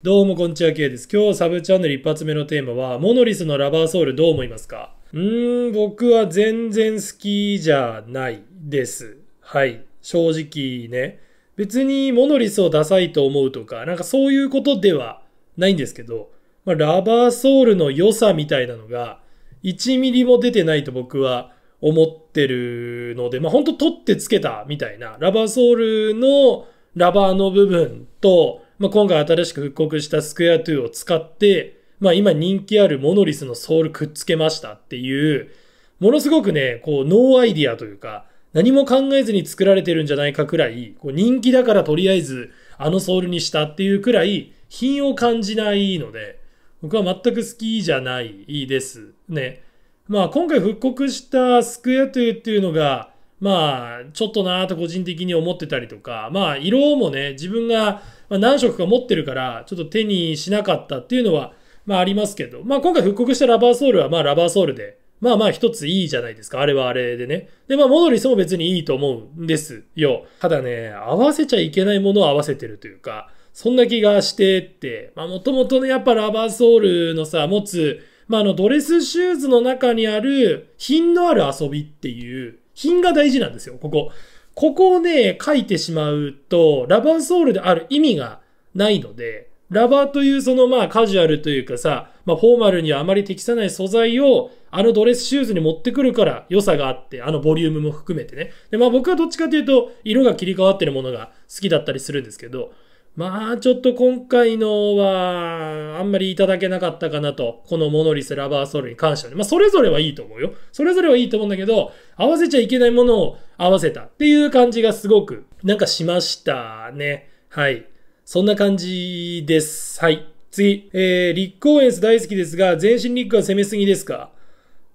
どうもこんにちは、K です。今日サブチャンネル一発目のテーマは、モノリスのラバーソウルどう思いますかうーん、僕は全然好きじゃないです。はい。正直ね。別にモノリスをダサいと思うとか、なんかそういうことではないんですけど、まあ、ラバーソウルの良さみたいなのが、1ミリも出てないと僕は思ってるので、まあ本当取ってつけたみたいな、ラバーソウルのラバーの部分と、まあ、今回新しく復刻したスクエア2を使って、まあ、今人気あるモノリスのソールくっつけましたっていう、ものすごくね、こう、ノーアイディアというか、何も考えずに作られてるんじゃないかくらい、こう人気だからとりあえずあのソールにしたっていうくらい、品を感じないので、僕は全く好きじゃないですね。まあ今回復刻したスクエアトゥっていうのが、まあちょっとなぁと個人的に思ってたりとか、まあ色もね、自分がまあ、何色か持ってるから、ちょっと手にしなかったっていうのは、まあありますけど、まあ今回復刻したラバーソールは、まあラバーソールで、まあまあ一ついいじゃないですか。あれはあれでね。で、まあモドリスも別にいいと思うんですよ。ただね、合わせちゃいけないものを合わせてるというか、そんな気がしてって、まあもともとね、やっぱラバーソールのさ、持つ、まああのドレスシューズの中にある品のある遊びっていう、品が大事なんですよ、ここ。ここをね、書いてしまうと、ラバーソールである意味がないので、ラバーというそのまあカジュアルというかさ、まあフォーマルにはあまり適さない素材をあのドレスシューズに持ってくるから良さがあって、あのボリュームも含めてね。で、まあ僕はどっちかというと色が切り替わってるものが好きだったりするんですけど、まあちょっと今回のはあんまりいただけなかったかなと、このモノリス、ラバーソウルに関しては、まあそれぞれはいいと思うよ。それぞれはいいと思うんだけど、合わせちゃいけないものを合わせたっていう感じがすごくなんかしましたね。はい。そんな感じです。はい。次。えー、立候エンス大好きですが、全身立候は攻めすぎですか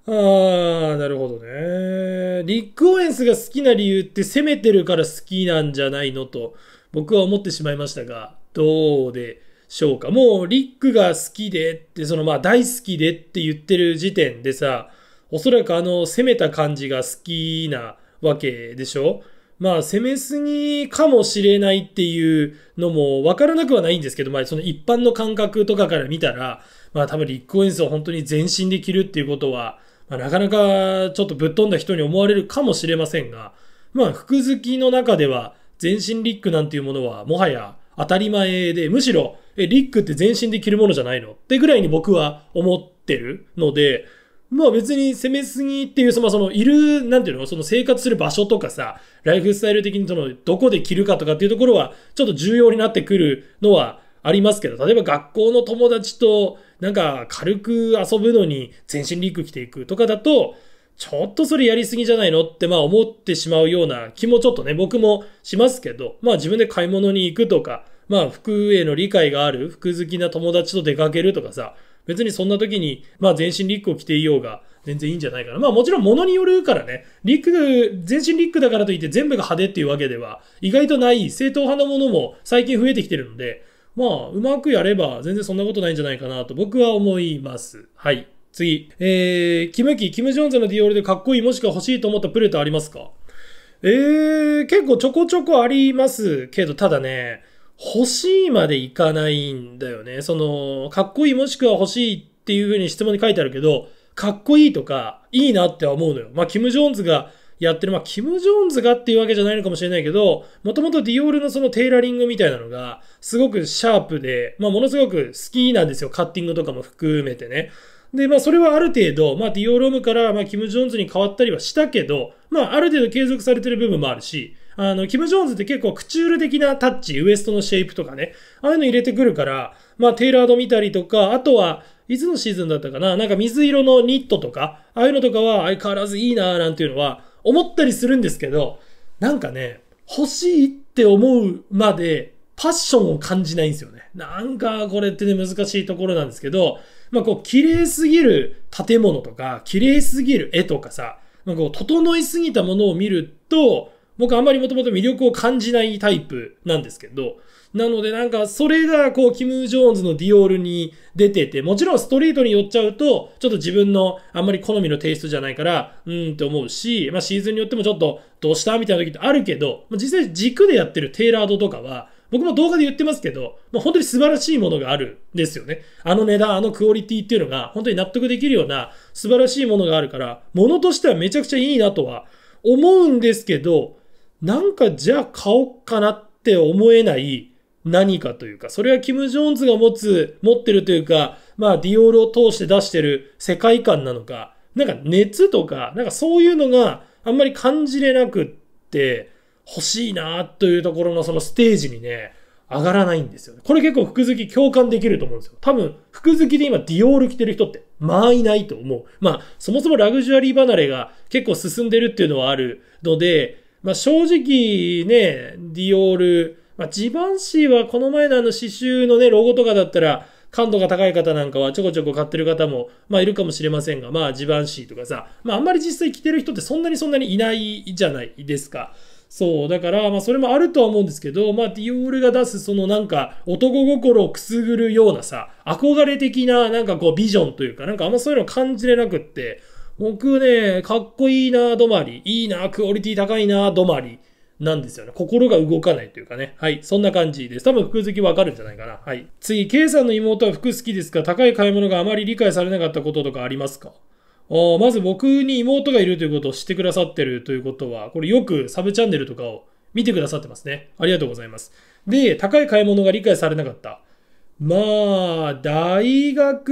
あー、なるほどね。立候エンスが好きな理由って攻めてるから好きなんじゃないのと。僕は思ってしまいましたが、どうでしょうか。もうリックが好きでって、そのまあ大好きでって言ってる時点でさ、おそらくあの攻めた感じが好きなわけでしょまあ攻めすぎかもしれないっていうのもわからなくはないんですけど、まあその一般の感覚とかから見たら、まあ多分リックオインスを本当に全身で着るっていうことは、まあ、なかなかちょっとぶっ飛んだ人に思われるかもしれませんが、まあ服好きの中では全身リックなんていうものはもはや当たり前で、むしろ、え、リックって全身で着るものじゃないのってぐらいに僕は思ってるので、まあ別に攻めすぎっていう、その、その、いる、なんていうの、その生活する場所とかさ、ライフスタイル的にその、どこで着るかとかっていうところは、ちょっと重要になってくるのはありますけど、例えば学校の友達と、なんか軽く遊ぶのに全身リック着ていくとかだと、ちょっとそれやりすぎじゃないのってまあ思ってしまうような気もちょっとね、僕もしますけど、まあ自分で買い物に行くとか、まあ服への理解がある、服好きな友達と出かけるとかさ、別にそんな時に、まあ全身リックを着ていようが、全然いいんじゃないかな。まあもちろん物によるからね、リック、全身リックだからといって全部が派手っていうわけでは、意外とない正統派なものも最近増えてきてるので、まあうまくやれば全然そんなことないんじゃないかなと僕は思います。はい。次。えー、キムキ、キム・ジョンズのディオールでかっこいいもしくは欲しいと思ったプレートありますかえー、結構ちょこちょこありますけど、ただね、欲しいまでいかないんだよね。その、かっこいいもしくは欲しいっていう風に質問に書いてあるけど、かっこいいとか、いいなって思うのよ。まあ、キム・ジョーンズがやってる、まあ、キム・ジョーンズがっていうわけじゃないのかもしれないけど、もともとディオールのそのテーラリングみたいなのが、すごくシャープで、まあ、ものすごく好きなんですよ。カッティングとかも含めてね。で、まあ、それはある程度、まあ、ディオロムから、まあ、キム・ジョンズに変わったりはしたけど、まあ、ある程度継続されてる部分もあるし、あの、キム・ジョーンズって結構クチュール的なタッチ、ウエストのシェイプとかね、ああいうの入れてくるから、まあ、テイラード見たりとか、あとは、いつのシーズンだったかな、なんか水色のニットとか、ああいうのとかは相変わらずいいなーなんていうのは思ったりするんですけど、なんかね、欲しいって思うまでパッションを感じないんですよね。なんかこれってね、難しいところなんですけど、まあ、こう、綺麗すぎる建物とか、綺麗すぎる絵とかさ、まあ、こう、整いすぎたものを見ると、僕あんまりもともと魅力を感じないタイプなんですけど、なのでなんかそれがこうキム・ジョーンズのディオールに出てて、もちろんストリートに寄っちゃうと、ちょっと自分のあんまり好みのテイストじゃないから、うんって思うし、まあシーズンによってもちょっとどうしたみたいな時ってあるけど、実際軸でやってるテイラードとかは、僕も動画で言ってますけど、ま本当に素晴らしいものがあるんですよね。あの値段、あのクオリティっていうのが本当に納得できるような素晴らしいものがあるから、ものとしてはめちゃくちゃいいなとは思うんですけど、なんかじゃあ買おっかなって思えない何かというか、それはキム・ジョーンズが持つ、持ってるというか、まあディオールを通して出してる世界観なのか、なんか熱とか、なんかそういうのがあんまり感じれなくって、欲しいなというところのそのステージにね、上がらないんですよね。これ結構服好き共感できると思うんですよ。多分、服好きで今ディオール着てる人ってまあいないと思う。まあ、そもそもラグジュアリー離れが結構進んでるっていうのはあるので、まあ正直ね、ディオール、まあジバンシーはこの前のあの刺繍のね、ロゴとかだったら、感度が高い方なんかはちょこちょこ買ってる方も、まあいるかもしれませんが、まあジバンシーとかさ、まああんまり実際着てる人ってそんなにそんなにいないじゃないですか。そう、だから、まあ、それもあるとは思うんですけど、まあ、ディオールが出す、そのなんか、男心をくすぐるようなさ、憧れ的な、なんかこう、ビジョンというか、なんかあんまそういうの感じれなくって、僕ね、かっこいいな止まり、いいなクオリティ高いな止まり、なんですよね。心が動かないというかね。はい。そんな感じです。多分服好きわかるんじゃないかな。はい。次、K さんの妹は服好きですが、高い買い物があまり理解されなかったこととかありますかあまず僕に妹がいるということを知ってくださってるということは、これよくサブチャンネルとかを見てくださってますね。ありがとうございます。で、高い買い物が理解されなかった。まあ、大学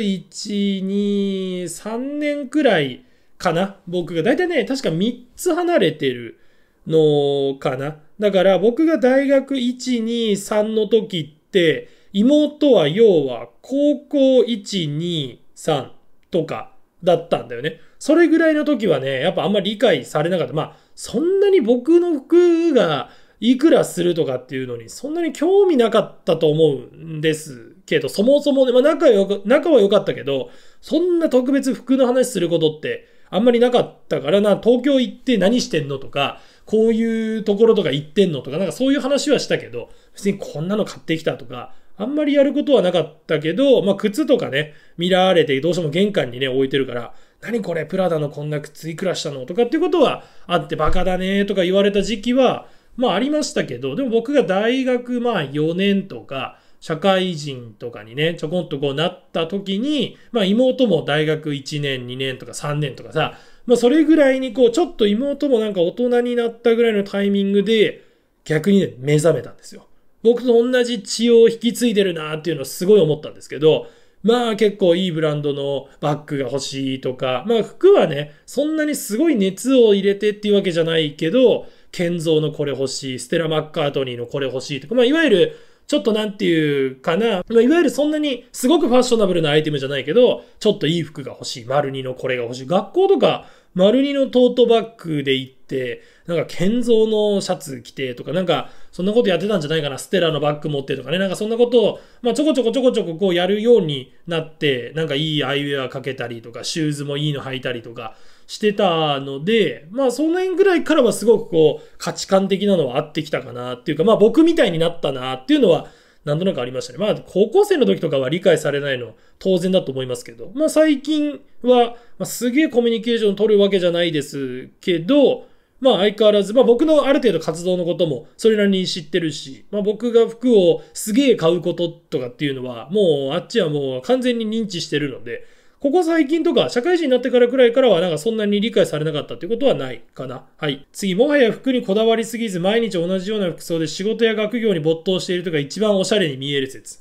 1、2、3年くらいかな。僕が。だいたいね、確か3つ離れてるのかな。だから僕が大学1、2、3の時って、妹は要は高校1、2、3。とかだったんだよね。それぐらいの時はね、やっぱあんまり理解されなかった。まあ、そんなに僕の服がいくらするとかっていうのに、そんなに興味なかったと思うんですけど、そもそもね、まあ仲よく、仲は良かったけど、そんな特別服の話することってあんまりなかったからな、東京行って何してんのとか、こういうところとか行ってんのとか、なんかそういう話はしたけど、別にこんなの買ってきたとか、あんまりやることはなかったけど、まあ、靴とかね、見られて、どうしても玄関にね、置いてるから、何これ、プラダのこんな靴いくらしたのとかっていうことはあって、バカだねとか言われた時期は、まあありましたけど、でも僕が大学まあ4年とか、社会人とかにね、ちょこんとこうなった時に、まあ妹も大学1年、2年とか3年とかさ、まあそれぐらいにこう、ちょっと妹もなんか大人になったぐらいのタイミングで、逆にね、目覚めたんですよ。僕と同じ血を引き継いでるなっていうのはすごい思ったんですけど、まあ結構いいブランドのバッグが欲しいとか、まあ服はね、そんなにすごい熱を入れてっていうわけじゃないけど、建造のこれ欲しい、ステラ・マッカートニーのこれ欲しいとか、まあいわゆるちょっとなんていうかな、まあ、いわゆるそんなにすごくファッショナブルなアイテムじゃないけど、ちょっといい服が欲しい、丸2のこれが欲しい。学校とか、丸2のトートバッグで行って、なんか建造のシャツ着てとか、なんかそんなことやってたんじゃないかな、ステラのバッグ持ってとかね、なんかそんなことを、まあ、ちょこちょこちょこちょここうやるようになって、なんかいいアイウェアかけたりとか、シューズもいいの履いたりとかしてたので、まあその辺ぐらいからはすごくこう価値観的なのは合ってきたかなっていうか、まあ僕みたいになったなっていうのは、なんとなくありましたね。まあ、高校生の時とかは理解されないの当然だと思いますけど、まあ最近は、まあ、すげえコミュニケーション取るわけじゃないですけど、まあ相変わらず、まあ僕のある程度活動のこともそれなりに知ってるし、まあ僕が服をすげえ買うこととかっていうのは、もうあっちはもう完全に認知してるので、ここ最近とか、社会人になってからくらいからは、なんかそんなに理解されなかったってことはないかな。はい。次、もはや服にこだわりすぎず、毎日同じような服装で仕事や学業に没頭しているとか、一番おしゃれに見える説。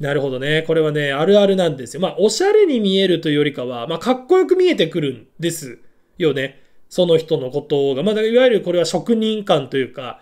なるほどね。これはね、あるあるなんですよ。まあ、おしゃれに見えるというよりかは、まあ、かっこよく見えてくるんですよね。その人のことが、まあ、いわゆるこれは職人感というか、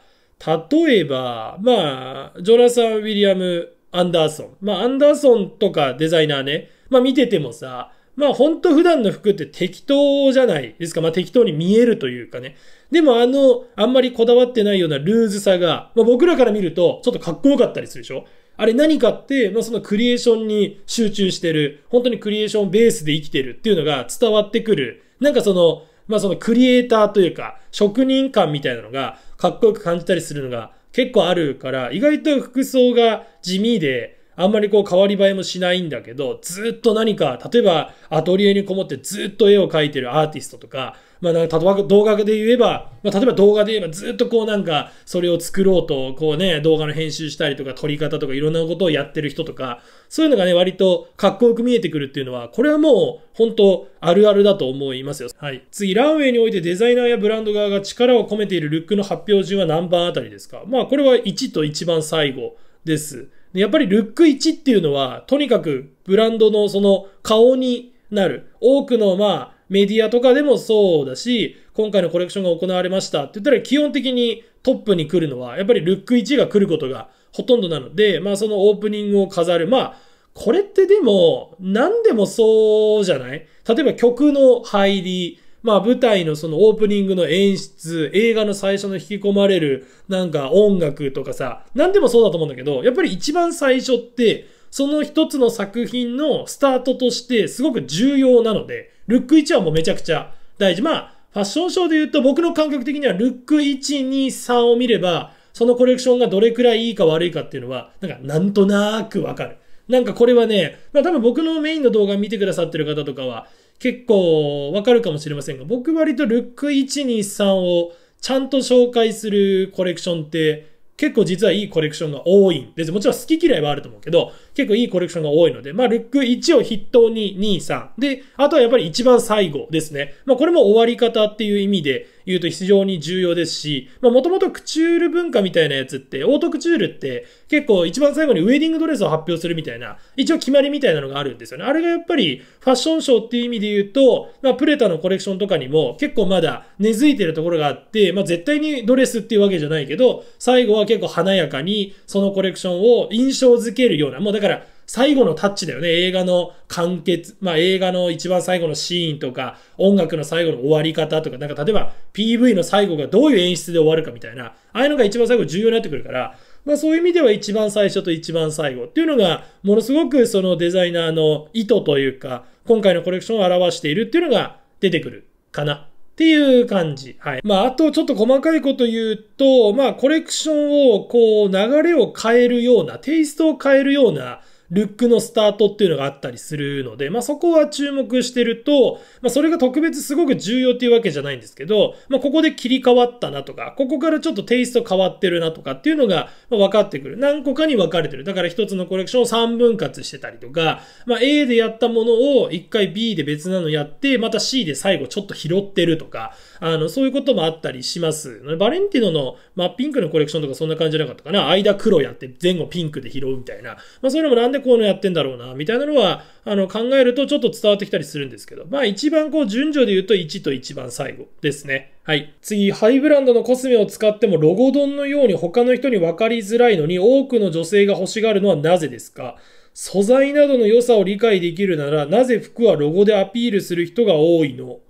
例えば、まあ、ジョナサン・ウィリアム・アンダーソン。まあ、アンダーソンとかデザイナーね、まあ見ててもさ、まあんと普段の服って適当じゃないですか。まあ適当に見えるというかね。でもあの、あんまりこだわってないようなルーズさが、まあ僕らから見るとちょっとかっこよかったりするでしょあれ何かって、まあそのクリエーションに集中してる、本当にクリエーションベースで生きてるっていうのが伝わってくる。なんかその、まあそのクリエイターというか、職人感みたいなのがかっこよく感じたりするのが結構あるから、意外と服装が地味で、あんまりこう変わり映えもしないんだけど、ずっと何か、例えばアトリエにこもってずっと絵を描いてるアーティストとか、まあ、例えば、動画で言えば、まあ、例えば動画で言えばずっとこうなんかそれを作ろうとこうね動画の編集したりとか撮り方とかいろんなことをやってる人とかそういうのがね割とかっこよく見えてくるっていうのはこれはもう本当あるあるだと思いますよ、はい、次ランウェイにおいてデザイナーやブランド側が力を込めているルックの発表順は何番あたりですかまあこれは1と一番最後ですやっぱりルック1っていうのはとにかくブランドのその顔になる多くのまあメディアとかでもそうだし、今回のコレクションが行われましたって言ったら基本的にトップに来るのは、やっぱりルック1が来ることがほとんどなので、まあそのオープニングを飾る。まあ、これってでも、何でもそうじゃない例えば曲の入り、まあ舞台のそのオープニングの演出、映画の最初の引き込まれるなんか音楽とかさ、何でもそうだと思うんだけど、やっぱり一番最初って、その一つの作品のスタートとしてすごく重要なので、ルック1はもうめちゃくちゃ大事。まあ、ファッションショーで言うと僕の感覚的にはルック1、2、3を見れば、そのコレクションがどれくらいいいか悪いかっていうのは、なんかなんとなくわかる。なんかこれはね、まあ多分僕のメインの動画見てくださってる方とかは結構わかるかもしれませんが、僕割とルック1、2、3をちゃんと紹介するコレクションって結構実はいいコレクションが多いんです。もちろん好き嫌いはあると思うけど、結構いいコレクションが多いので、まあ、ルック1を筆頭に2、3。で、あとはやっぱり一番最後ですね。まあ、これも終わり方っていう意味で言うと非常に重要ですし、まあ、もともとクチュール文化みたいなやつって、オートクチュールって結構一番最後にウェディングドレスを発表するみたいな、一応決まりみたいなのがあるんですよね。あれがやっぱりファッションショーっていう意味で言うと、まあ、プレタのコレクションとかにも結構まだ根付いてるところがあって、まあ、絶対にドレスっていうわけじゃないけど、最後は結構華やかにそのコレクションを印象づけるような、もうだからから最後のタッチだよね。映画の完結、まあ映画の一番最後のシーンとか、音楽の最後の終わり方とか、なんか例えば PV の最後がどういう演出で終わるかみたいな、ああいうのが一番最後重要になってくるから、まあそういう意味では一番最初と一番最後っていうのが、ものすごくそのデザイナーの意図というか、今回のコレクションを表しているっていうのが出てくるかな。っていう感じ。はい。まあ、あとちょっと細かいこと言うと、まあ、コレクションをこう流れを変えるような、テイストを変えるようなルックのスタートっていうのがあったりするので、まあ、そこは注目してると、まあ、それが特別すごく重要っていうわけじゃないんですけど、まあ、ここで切り替わったなとか、ここからちょっとテイスト変わってるなとかっていうのが分かってくる。何個かに分かれてる。だから一つのコレクションを3分割してたりとか、まあ、A でやったものを一回 B で別なのやって、また C で最後ちょっと拾ってるとか、あの、そういうこともあったりします。バレンティノの、まあ、ピンクのコレクションとかそんな感じじゃなかったかな。間黒やって前後ピンクで拾うみたいな。まあ、それもなんででこういうのやってんだろうな、みたいなのは、あの、考えるとちょっと伝わってきたりするんですけど、まあ一番こう順序で言うと1と一番最後ですね。はい。次、ハイブランドのコスメを使ってもロゴドンのように他の人に分かりづらいのに多くの女性が欲しがるのはなぜですか素材などの良さを理解できるなら、なぜ服はロゴでアピールする人が多いの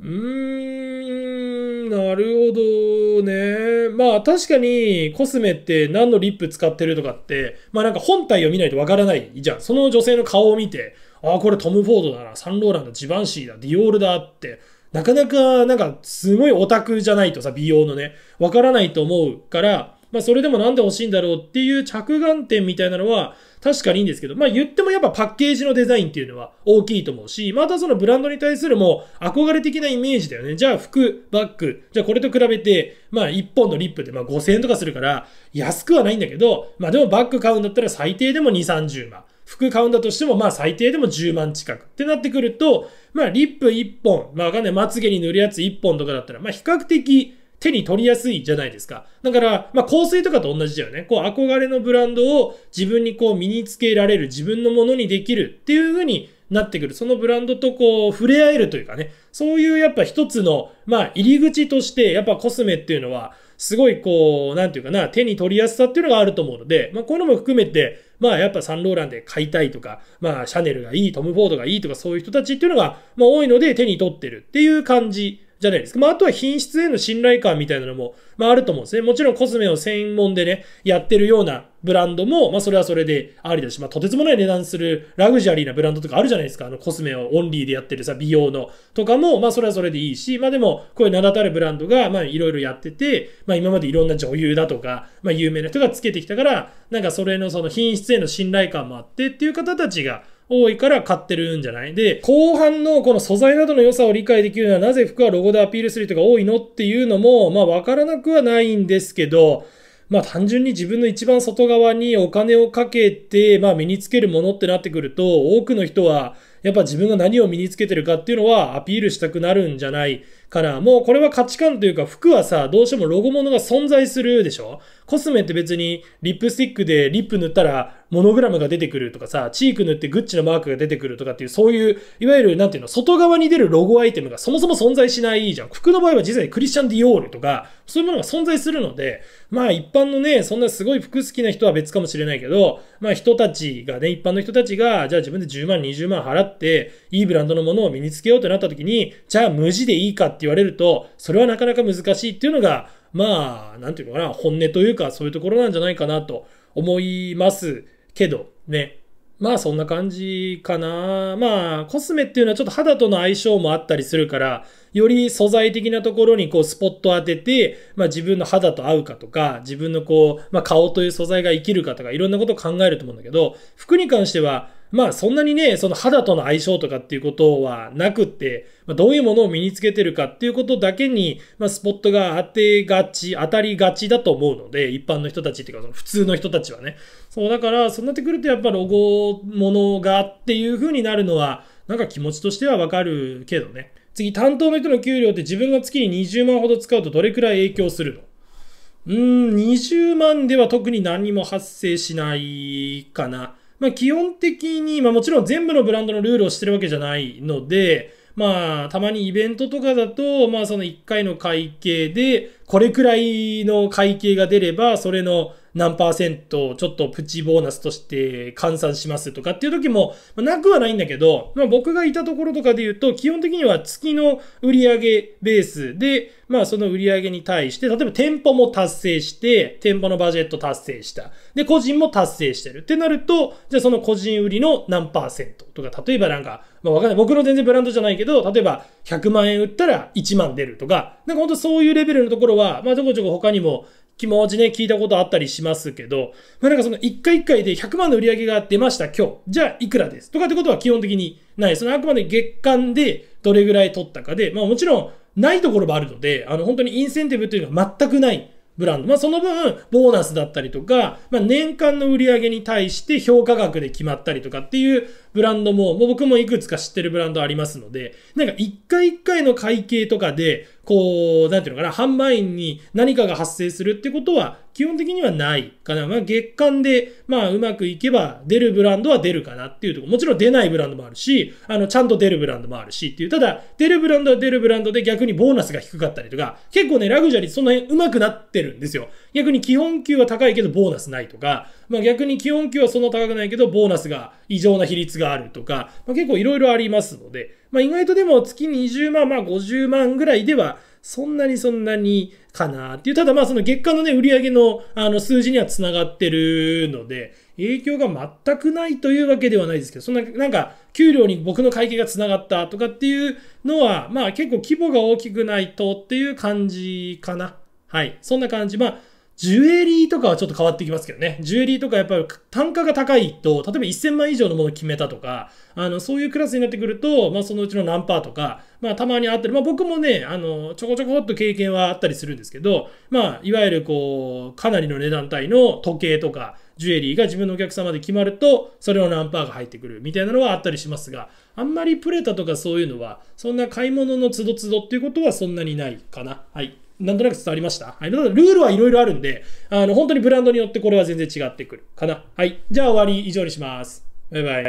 うーん。なるほどね。まあ確かにコスメって何のリップ使ってるとかって、まあなんか本体を見ないとわからないじゃん。その女性の顔を見て、ああ、これトム・フォードだな、サンローランだ、ジバンシーだ、ディオールだって、なかなかなんかすごいオタクじゃないとさ、美容のね、わからないと思うから、まあそれでもなんで欲しいんだろうっていう着眼点みたいなのは確かにいいんですけど、まあ言ってもやっぱパッケージのデザインっていうのは大きいと思うし、またそのブランドに対するも憧れ的なイメージだよね。じゃあ服、バッグ、じゃあこれと比べて、まあ1本のリップでまあ5000円とかするから安くはないんだけど、まあでもバッグ買うんだったら最低でも2、30万。服買うんだとしても、まあ最低でも10万近くってなってくると、まあリップ1本、まあわかんない、まつげに塗るやつ1本とかだったら、まあ比較的手に取りやすいじゃないですか。だから、まあ、香水とかと同じだよね。こう、憧れのブランドを自分にこう、身につけられる、自分のものにできるっていう風になってくる。そのブランドとこう、触れ合えるというかね。そういうやっぱ一つの、まあ、入り口として、やっぱコスメっていうのは、すごいこう、なんていうかな、手に取りやすさっていうのがあると思うので、まあ、こういうのも含めて、まあ、やっぱサンローランで買いたいとか、まあ、シャネルがいい、トム・フォードがいいとか、そういう人たちっていうのが、まあ、多いので手に取ってるっていう感じじゃないですか。まあ、あとは品質への信頼感みたいなのも、まあ、あると思うんですね。もちろんコスメを専門でね、やってるようなブランドも、まあ、それはそれでありだし、まあ、とてつもない値段するラグジュアリーなブランドとかあるじゃないですか。あの、コスメをオンリーでやってるさ、美容のとかも、まあ、それはそれでいいし、まあ、でも、こういう名だたるブランドが、まあ、いろいろやってて、まあ、今までいろんな女優だとか、まあ、有名な人がつけてきたから、なんか、それのその品質への信頼感もあってっていう方たちが、多いから買ってるんじゃないで、後半のこの素材などの良さを理解できるのはなぜ服はロゴでアピールする人が多いのっていうのも、まあわからなくはないんですけど、まあ単純に自分の一番外側にお金をかけて、まあ身につけるものってなってくると、多くの人は、やっぱ自分が何を身につけてるかっていうのはアピールしたくなるんじゃないかな。もうこれは価値観というか服はさ、どうしてもロゴものが存在するでしょコスメって別にリップスティックでリップ塗ったらモノグラムが出てくるとかさ、チーク塗ってグッチのマークが出てくるとかっていう、そういう、いわゆるなんていうの、外側に出るロゴアイテムがそもそも存在しないじゃん。服の場合は実際クリスチャン・ディオールとか、そういうものが存在するので、まあ一般のね、そんなすごい服好きな人は別かもしれないけど、まあ人たちがね、一般の人たちが、じゃあ自分で10万、20万払ってって、いいブランドのものを身につけようとなった時に、じゃあ無地でいいかって言われると、それはなかなか難しいっていうのが、まあ、なんていうのかな、本音というか、そういうところなんじゃないかなと思いますけど、ね。まあそんな感じかな。まあコスメっていうのはちょっと肌との相性もあったりするから、より素材的なところにこうスポット当てて、まあ自分の肌と合うかとか、自分のこう、まあ顔という素材が生きるかとか、いろんなことを考えると思うんだけど、服に関しては、まあそんなにね、その肌との相性とかっていうことはなくって、まあ、どういうものを身につけてるかっていうことだけに、まあ、スポットが当てがち、当たりがちだと思うので、一般の人たちっていうか、その普通の人たちはね。そう、だから、そうなってくるとやっぱロゴものがっていう風になるのは、なんか気持ちとしてはわかるけどね。次、担当の人の給料って自分が月に20万ほど使うとどれくらい影響するのうーん、20万では特に何も発生しないかな。まあ、基本的に、まあ、もちろん全部のブランドのルールをしてるわけじゃないので、まあ、たまにイベントとかだと、まあ、その1回の会計で、これくらいの会計が出れば、それの何パーセントちょっとプチボーナスとして換算しますとかっていう時も、なくはないんだけど、まあ、僕がいたところとかで言うと、基本的には月の売上ベースで、まあその売上に対して、例えば店舗も達成して、店舗のバジェット達成した。で、個人も達成してるってなると、じゃあその個人売りの何パーセントとか、例えばなんか、まあわかんない。僕の全然ブランドじゃないけど、例えば100万円売ったら1万出るとか、なんかほんとそういうレベルのところは、まあちょこちょこ他にも気持ちね、聞いたことあったりしますけど、まあ、なんかその1回1回で100万の売り上げが出ました、今日。じゃあ、いくらですとかってことは基本的にない。そのあくまで月間でどれぐらい取ったかで、まあもちろん、ないところもあるので、あの、本当にインセンティブというのは全くないブランド。まあ、その分、ボーナスだったりとか、まあ、年間の売り上げに対して評価額で決まったりとかっていうブランドも、もう僕もいくつか知ってるブランドありますので、なんか一回一回の会計とかで、こう、なんていうのかな、販売員に何かが発生するってことは、基本的にはないかな。まあ、月間で、まあ、うまくいけば、出るブランドは出るかなっていうところ。もちろん出ないブランドもあるし、あの、ちゃんと出るブランドもあるしっていう。ただ、出るブランドは出るブランドで逆にボーナスが低かったりとか、結構ね、ラグジュアリーその辺うまくなってるんですよ。逆に基本給は高いけどボーナスないとか、まあ、逆に基本給はそんな高くないけど、ボーナスが異常な比率があるとか、まあ、結構いろいろありますので、まあ、意外とでも月20万、まあ50万ぐらいでは、そんなにそんなにかなっていう、ただまあその月間のね、売り上げのあの数字には繋がってるので、影響が全くないというわけではないですけど、そんな、なんか、給料に僕の会計が繋がったとかっていうのは、まあ結構規模が大きくないとっていう感じかな。はい。そんな感じ。まあ、ジュエリーとかはちょっと変わってきますけどね。ジュエリーとかやっぱり単価が高いと、例えば1000万以上のものを決めたとか、あの、そういうクラスになってくると、まあそのうちの何パーとか、まあたまにあったり、まあ僕もね、あの、ちょこちょこっと経験はあったりするんですけど、まあいわゆるこう、かなりの値段帯の時計とか、ジュエリーが自分のお客様で決まると、それの何パーが入ってくるみたいなのはあったりしますが、あんまりプレタとかそういうのは、そんな買い物のつどつどっていうことはそんなにないかな。はい。なんとなく伝わりましたはい。ルールはいろいろあるんで、あの、本当にブランドによってこれは全然違ってくるかな。はい。じゃあ終わり以上にします。バイバイ。